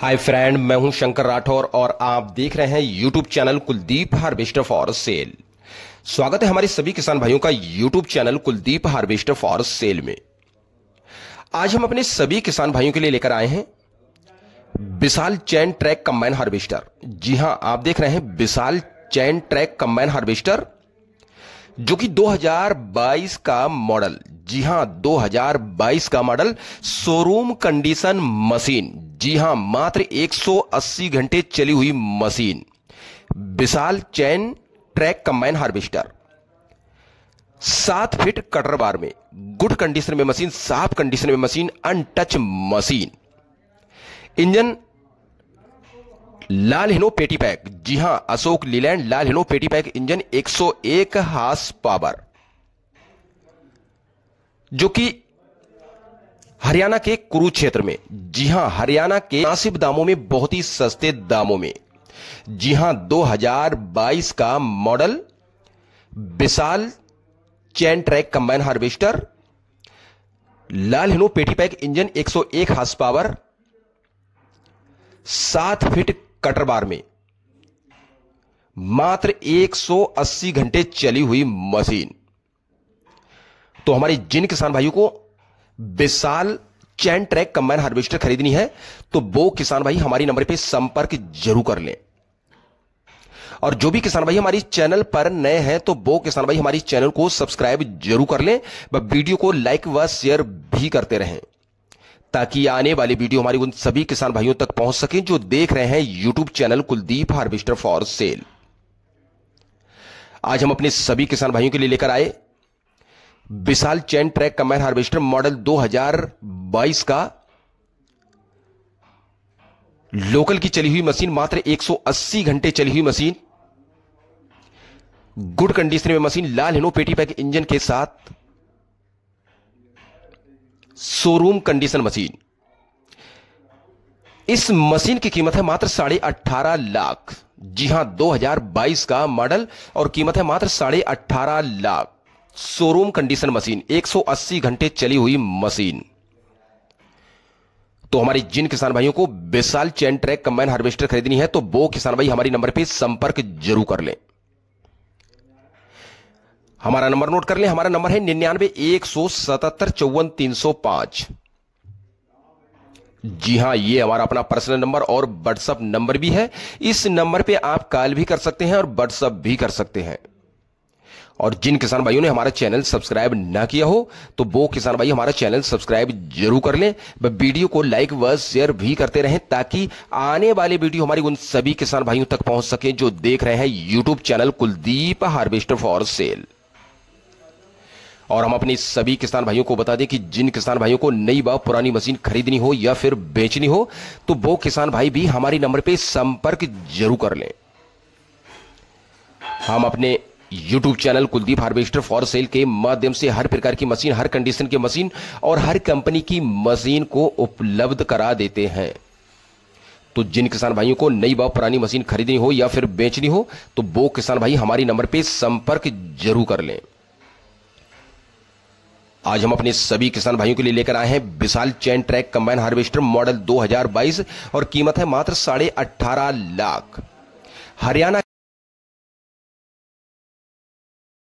hi friend मैं हूं शंकर राठौर और आप देख रहे हैं YouTube channel Kuldeep harvester for sale स्वागत है हमारे सभी किसान भाइयों का YouTube channel Kuldeep harvester for sale में आज हम अपने सभी किसान भाइयों के लिए लेकर आए हैं Vishal chain track combine harvester जी हां आप देख रहे हैं Vishal chain track combine harvester जो कि 2022 का मॉडल जी हां 2022 का मॉडल शोरूम कंडीशन मशीन जी हां मात्र 180 घंटे चली हुई machine Vishal chain track combine harvester सात फीट कटर बार में गुड कंडीशन में मशीन साफ कंडीशन में मशीन अनटच मशीन इंजन लाल हिनो पेटी पैक जी हां अशोक लीलैंड लाल हिनो पेटी पैक इंजन 101 हार्स पावर जो कि हरियाणा के कुरुक्षेत्र में जी हां हरियाणा के मुनासिब दामों में बहुत ही सस्ते दामों में जी हां 2022 का model Vishal chain track combine harvester लाल हिनो पेटी पैक इंजन 101 हॉर्स पावर सात फीट कटर बार में मात्र 180 घंटे चली हुई मशीन तो हमारे जिन किसान भाइयों को Vishal chain track combine harvester खरीदनी है तो वो किसान भाई हमारी नंबर पे संपर्क जरूर कर लें और जो भी किसान भाई हमारी चैनल पर नए हैं तो वो किसान भाई हमारी चैनल को सब्सक्राइब जरूर कर लें व वीडियो को लाइक व शेयर भी करते रहें ताकि आने वाली वीडियो हमारी उन सभी किसान भाइयों तक पहुंच सके जो देख रहे हैं YouTube channel Kuldeep harvester for sale आज हम अपने सभी किसान भाइयों के लिए लेकर आए Vishal chain track combine harvester model 2022 का लोकल की चली हुई मशीन मात्र 180 घंटे चली हुई मशीन गुड कंडीशन में मशीन लाल हिनो पेटी पैक इंजन के साथ शोरूम कंडीशन मशीन इस मशीन की कीमत है मात्र साढ़े अट्ठारह लाख जी हां 2022 का मॉडल और कीमत है मात्र साढ़े अट्ठारह लाख शोरूम कंडीशन मशीन 180 घंटे चली हुई मशीन तो हमारी जिन किसान भाइयों को Vishal chain track combine harvester खरीदनी है तो वो किसान भाई हमारे नंबर पे संपर्क जरूर कर लें हमारा नंबर नोट कर लें हमारा नंबर है निन्यानवे एक सौ सतहत्तर चौवन तीन सौ पांच जी हां ये हमारा अपना पर्सनल नंबर और व्हाट्सअप नंबर भी है इस नंबर पे आप कॉल भी कर सकते हैं और व्हाट्सअप भी कर सकते हैं और जिन किसान भाइयों ने हमारा चैनल सब्सक्राइब ना किया हो तो वो किसान भाई हमारा चैनल सब्सक्राइब जरूर कर लें वीडियो को लाइक व शेयर भी करते रहें ताकि आने वाले वीडियो हमारी उन सभी किसान भाइयों तक पहुंच सके जो देख रहे हैं YouTube channel Kuldeep harvester for sale और हम अपने सभी किसान भाइयों को बता दें कि जिन किसान भाइयों को नई व पुरानी मशीन खरीदनी हो या फिर बेचनी हो तो वो किसान भाई भी हमारे नंबर पर संपर्क जरूर कर लें हम अपने YouTube channel Kuldeep harvester for sale के माध्यम से हर प्रकार की मशीन हर कंडीशन की मशीन और हर कंपनी की मशीन को उपलब्ध करा देते हैं तो जिन किसान भाइयों को नई व पुरानी मशीन खरीदनी हो या फिर बेचनी हो तो वो किसान भाई हमारे नंबर पर संपर्क जरूर कर लें आज हम अपने सभी किसान भाइयों के लिए लेकर आए हैं Vishal chain track combine harvester model 2022 और कीमत है मात्र साढ़े अट्ठारह लाख हरियाणा